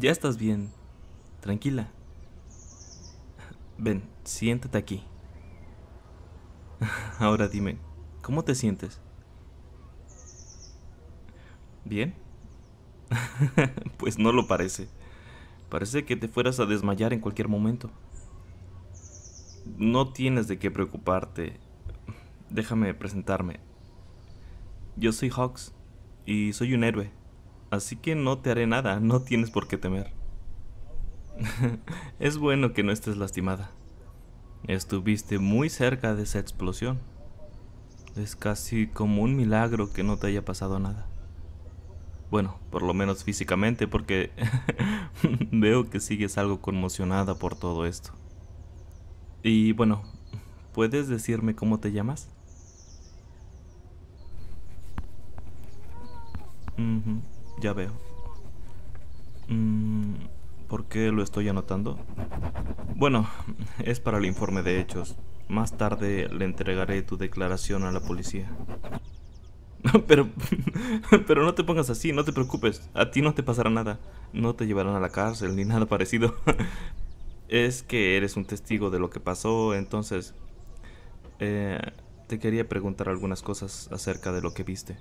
Ya estás bien. Tranquila. Ven, siéntate aquí. Ahora dime, ¿cómo te sientes? ¿Bien? pues no lo parece. Parece que te fueras a desmayar en cualquier momento. No tienes de qué preocuparte. Déjame presentarme. Yo soy Hawks y soy un héroe así que no te haré nada, no tienes por qué temer. es bueno que no estés lastimada. Estuviste muy cerca de esa explosión. Es casi como un milagro que no te haya pasado nada. Bueno, por lo menos físicamente, porque veo que sigues algo conmocionada por todo esto. Y bueno, ¿puedes decirme cómo te llamas? Ya veo. Mm, ¿Por qué lo estoy anotando? Bueno, es para el informe de hechos. Más tarde le entregaré tu declaración a la policía. Pero, pero no te pongas así, no te preocupes. A ti no te pasará nada. No te llevarán a la cárcel ni nada parecido. Es que eres un testigo de lo que pasó, entonces... Eh, te quería preguntar algunas cosas acerca de lo que viste.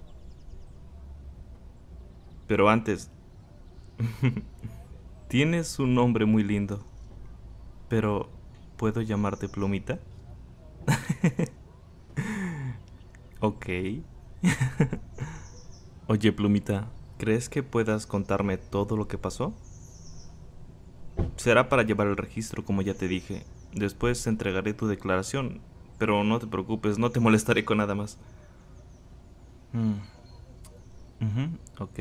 Pero antes, tienes un nombre muy lindo, pero ¿puedo llamarte Plumita? ok. Oye, Plumita, ¿crees que puedas contarme todo lo que pasó? Será para llevar el registro, como ya te dije. Después entregaré tu declaración, pero no te preocupes, no te molestaré con nada más. Mm. Ok.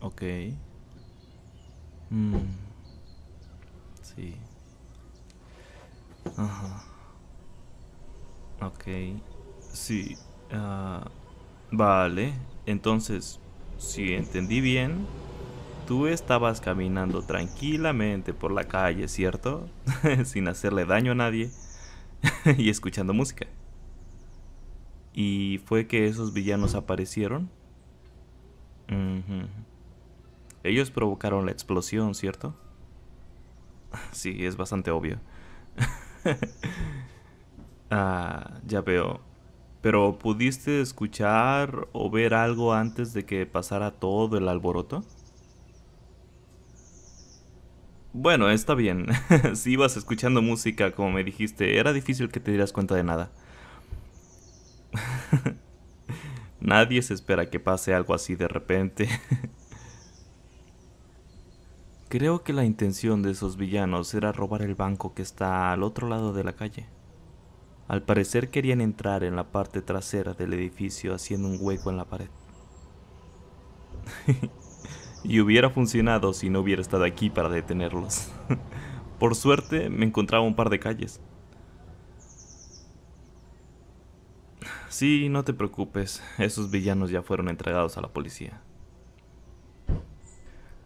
Ok. Mm. Sí. Ajá. Ok. Sí. Ah, vale. Entonces, si entendí bien, tú estabas caminando tranquilamente por la calle, ¿cierto? Sin hacerle daño a nadie y escuchando música. ¿Y fue que esos villanos aparecieron? Ellos provocaron la explosión, ¿cierto? Sí, es bastante obvio. ah, ya veo. Pero ¿pudiste escuchar o ver algo antes de que pasara todo el alboroto? Bueno, está bien. si ibas escuchando música, como me dijiste, era difícil que te dieras cuenta de nada. Nadie se espera que pase algo así de repente. Creo que la intención de esos villanos era robar el banco que está al otro lado de la calle. Al parecer querían entrar en la parte trasera del edificio haciendo un hueco en la pared. y hubiera funcionado si no hubiera estado aquí para detenerlos. Por suerte me encontraba un par de calles. Sí, no te preocupes. Esos villanos ya fueron entregados a la policía.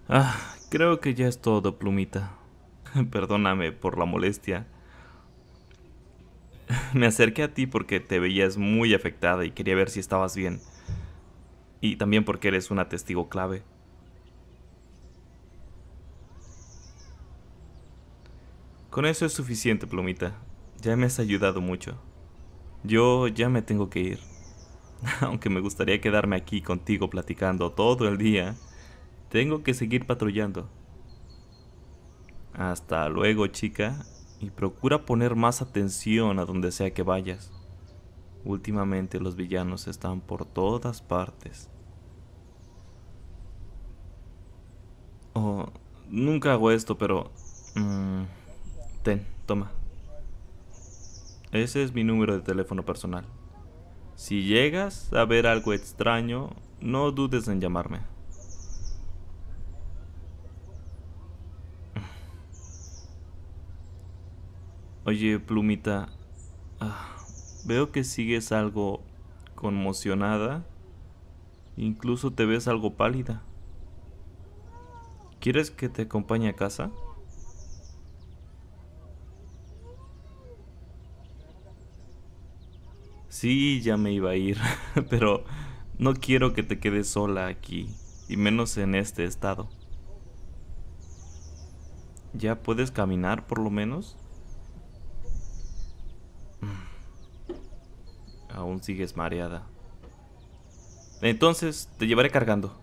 Ah, creo que ya es todo, plumita. Perdóname por la molestia. Me acerqué a ti porque te veías muy afectada y quería ver si estabas bien. Y también porque eres una testigo clave. Con eso es suficiente, plumita. Ya me has ayudado mucho. Yo ya me tengo que ir. Aunque me gustaría quedarme aquí contigo platicando todo el día, tengo que seguir patrullando. Hasta luego, chica, y procura poner más atención a donde sea que vayas. Últimamente los villanos están por todas partes. Oh, nunca hago esto, pero... Mm, ten, toma. Ese es mi número de teléfono personal. Si llegas a ver algo extraño, no dudes en llamarme. Oye, plumita, ah, veo que sigues algo conmocionada. Incluso te ves algo pálida. ¿Quieres que te acompañe a casa? Sí, ya me iba a ir, pero no quiero que te quedes sola aquí, y menos en este estado. ¿Ya puedes caminar por lo menos? Aún sigues mareada. Entonces, te llevaré cargando.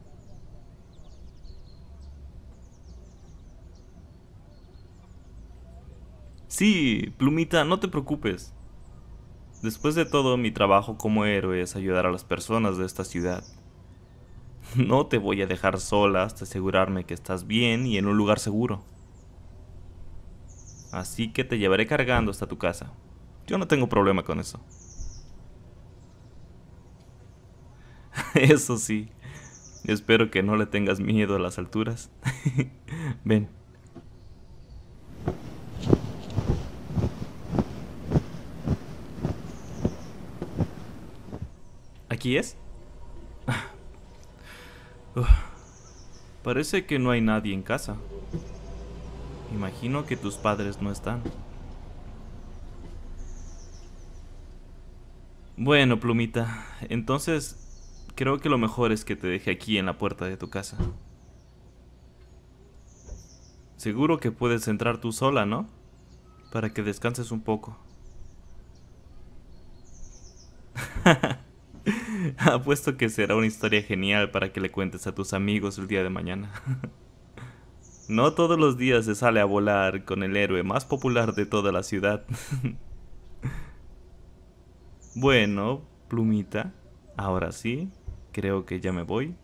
Sí, plumita, no te preocupes. Después de todo, mi trabajo como héroe es ayudar a las personas de esta ciudad. No te voy a dejar sola hasta asegurarme que estás bien y en un lugar seguro. Así que te llevaré cargando hasta tu casa. Yo no tengo problema con eso. eso sí, espero que no le tengas miedo a las alturas. Ven. ¿Aquí es? parece que no hay nadie en casa. Imagino que tus padres no están. Bueno, plumita, entonces creo que lo mejor es que te deje aquí en la puerta de tu casa. Seguro que puedes entrar tú sola, ¿no? Para que descanses un poco. Apuesto que será una historia genial para que le cuentes a tus amigos el día de mañana. No todos los días se sale a volar con el héroe más popular de toda la ciudad. Bueno, plumita, ahora sí, creo que ya me voy.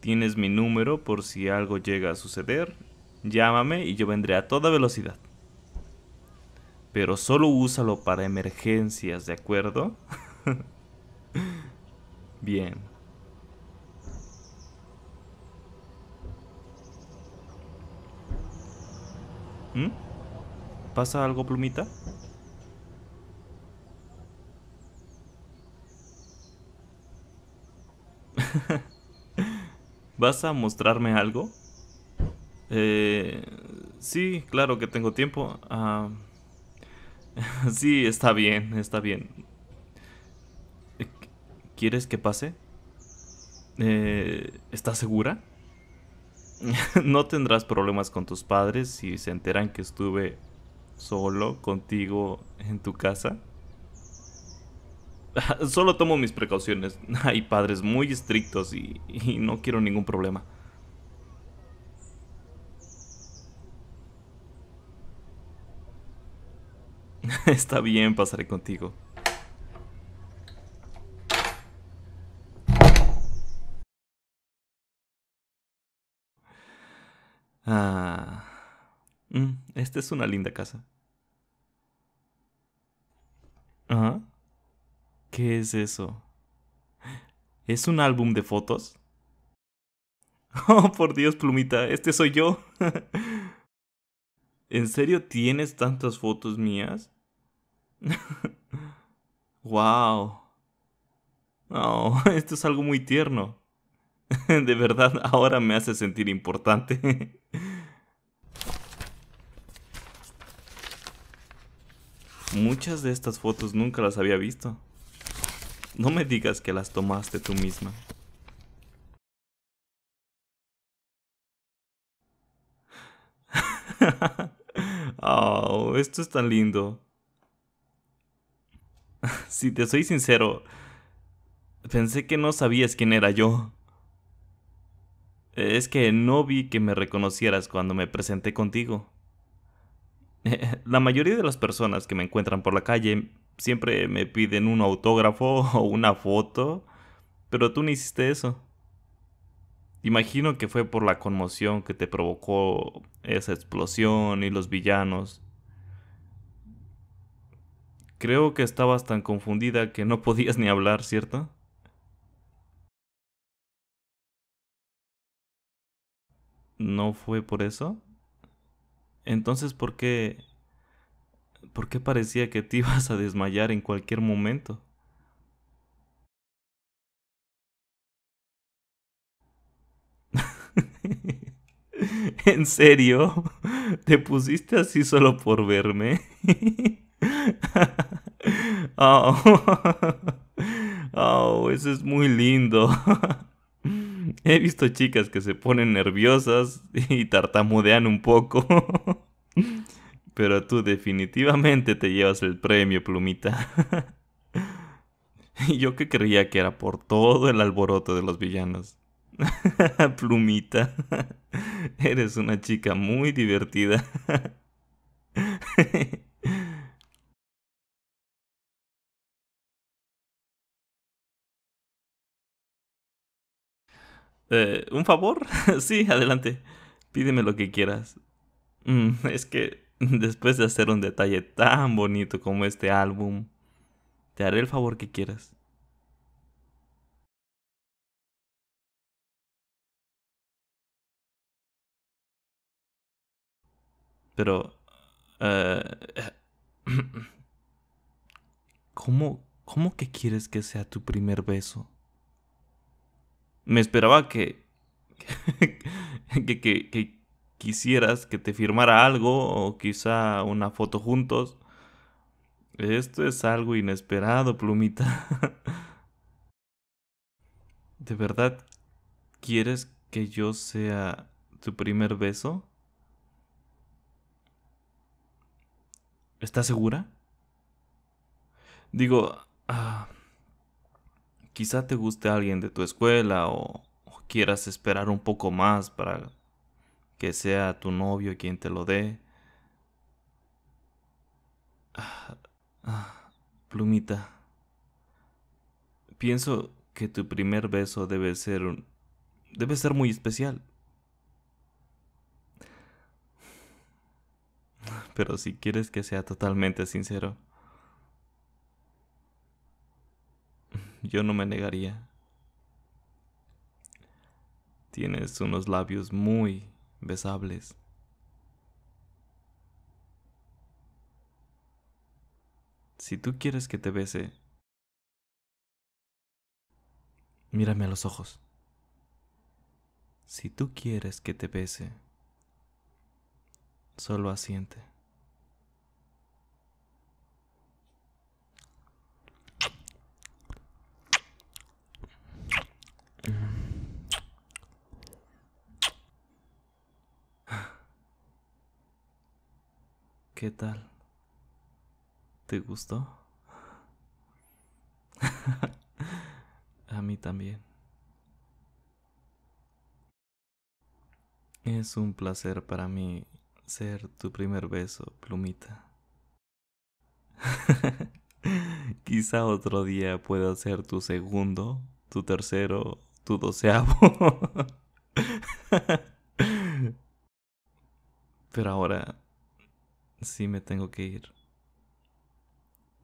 Tienes mi número por si algo llega a suceder. Llámame y yo vendré a toda velocidad. Pero solo úsalo para emergencias, ¿de acuerdo? Bien. ¿Mm? ¿Pasa algo, plumita? ¿Vas a mostrarme algo? Eh, sí, claro que tengo tiempo. Ah, sí, está bien, está bien. ¿Quieres que pase? Eh, ¿Estás segura? no tendrás problemas con tus padres si se enteran que estuve solo contigo en tu casa. Solo tomo mis precauciones. Hay padres muy estrictos y no quiero ningún problema. Está bien, pasaré contigo. Ah. Mm, esta es una linda casa. ¿Qué es eso? ¿Es un álbum de fotos? Oh, por Dios, plumita, este soy yo. ¿En serio tienes tantas fotos mías? wow. Oh, esto es algo muy tierno. de verdad ahora me hace sentir importante. Muchas de estas fotos nunca las había visto. No me digas que las tomaste tú misma. oh, esto es tan lindo. si te soy sincero, pensé que no sabías quién era yo. Es que no vi que me reconocieras cuando me presenté contigo. La mayoría de las personas que me encuentran por la calle siempre me piden un autógrafo o una foto, pero tú no hiciste eso. Imagino que fue por la conmoción que te provocó esa explosión y los villanos. Creo que estabas tan confundida que no podías ni hablar, ¿cierto? no fue por eso. Entonces, ¿por qué? ¿Por qué parecía que te ibas a desmayar en cualquier momento? ¿En serio? ¿Te pusiste así solo por verme? oh. oh, eso es muy lindo. He visto chicas que se ponen nerviosas y tartamudean un poco. Pero tú definitivamente te llevas el premio, plumita. Yo que creía que era por todo el alboroto de los villanos. plumita, eres una chica muy divertida. Eh, ¿Un favor? sí, adelante. Pídeme lo que quieras. Mm, es que después de hacer un detalle tan bonito como este álbum, te haré el favor que quieras. Pero... Eh, ¿Cómo, ¿Cómo que quieres que sea tu primer beso? me esperaba que, que, quisieras que te firmara algo o quizá una foto juntos. Esto es algo inesperado, plumita. ¿De verdad quieres que yo sea tu primer beso? ¿Estás segura? Digo, ah, quizá te guste alguien de tu escuela o, quieras esperar un poco más para que sea tu novio quien te lo dé. Ah, ah, plumita, pienso que tu primer beso debe ser un, debe ser muy especial. Pero si quieres que sea totalmente sincero, yo no me negaría. Tienes unos labios muy besables. Si tú quieres que te bese, mírame a los ojos. Si tú quieres que te bese, solo asiente. ¿Qué tal? ¿Te gustó? A mí también. Es un placer para mí ser tu primer beso, plumita. Quizá otro día pueda ser tu segundo, tu tercero, tu doceavo. Pero ahora sí me tengo que ir.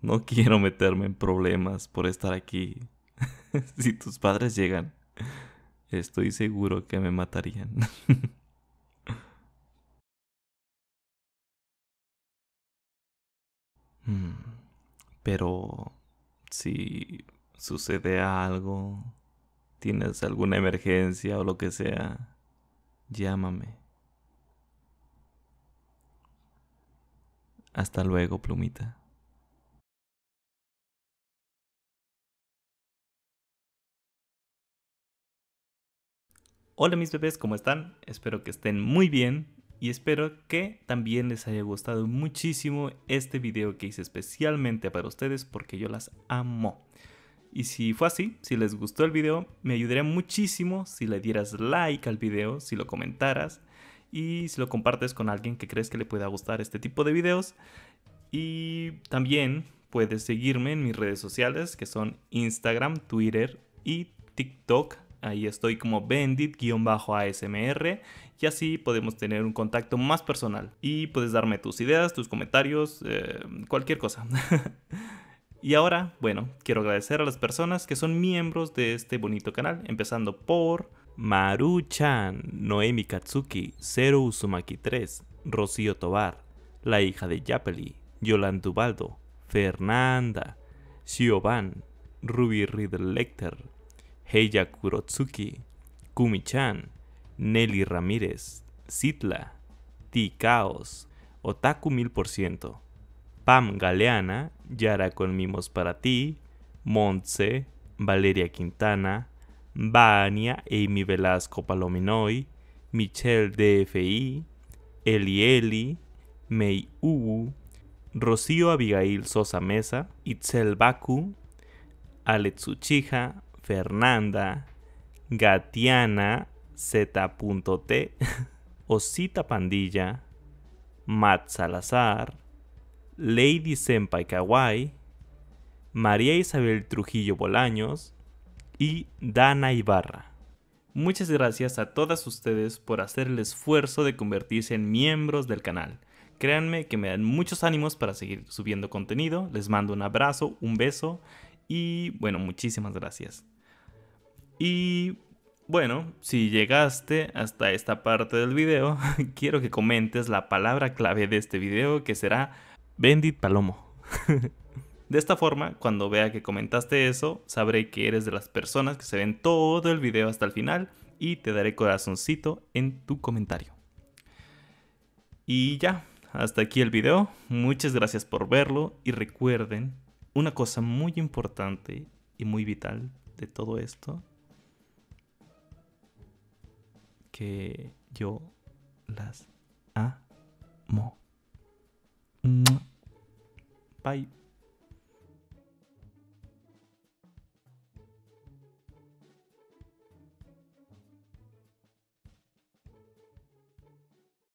No quiero meterme en problemas por estar aquí. si tus padres llegan, estoy seguro que me matarían. Mm, pero si sucede algo, tienes alguna emergencia o lo que sea, llámame. Hasta luego, plumita. Hola mis bebés, ¿cómo están? Espero que estén muy bien y espero que también les haya gustado muchísimo este video que hice especialmente para ustedes porque yo las amo. Y si fue así, si les gustó el video, me ayudaría muchísimo si le dieras like al video, si lo comentaras y si lo compartes con alguien que crees que le pueda gustar este tipo de videos. Y también puedes seguirme en mis redes sociales que son Instagram, Twitter y TikTok. Ahí estoy como bendit-asmr y así podemos tener un contacto más personal. Y puedes darme tus ideas, tus comentarios, eh, cualquier cosa. y ahora, bueno, quiero agradecer a las personas que son miembros de este bonito canal, empezando por Maru-chan, Noemi Katsuki, Zero Uzumaki 3, Rocío Tobar, la hija de Yapeli, Yolanda Ubaldo, Fernanda, Xioban, Ruby Riddle Lecter, Heya Kurotsuki, Kumi-chan, Nelly Ramírez, Sitla, Ti caos Otaku 1000%, Pam Galeana, Yara con mimos para ti, Montse, Valeria Quintana, Bania, Amy Velasco Palominoy, Michelle DFI, Eli Eli, Mei U, Rocío Abigail Sosa Mesa, Itzel Baku, Alex Fernanda, Gatiana Z.T, Osita Pandilla, Matt Salazar, Lady Senpai Kawaii, María Isabel Trujillo Bolaños, y Dana Ibarra. Muchas gracias a todas ustedes por hacer el esfuerzo de convertirse en miembros del canal. Créanme que me dan muchos ánimos para seguir subiendo contenido. Les mando un abrazo, un beso y bueno, muchísimas gracias. Y bueno, si llegaste hasta esta parte del video, quiero que comentes la palabra clave de este video que será Bendit Palomo. De esta forma, cuando vea que comentaste eso, sabré que eres de las personas que se ven todo el video hasta el final y te daré corazoncito en tu comentario. Y ya, hasta aquí el video. Muchas gracias por verlo y recuerden una cosa muy importante y muy vital de todo esto. Que yo las amo. Bye.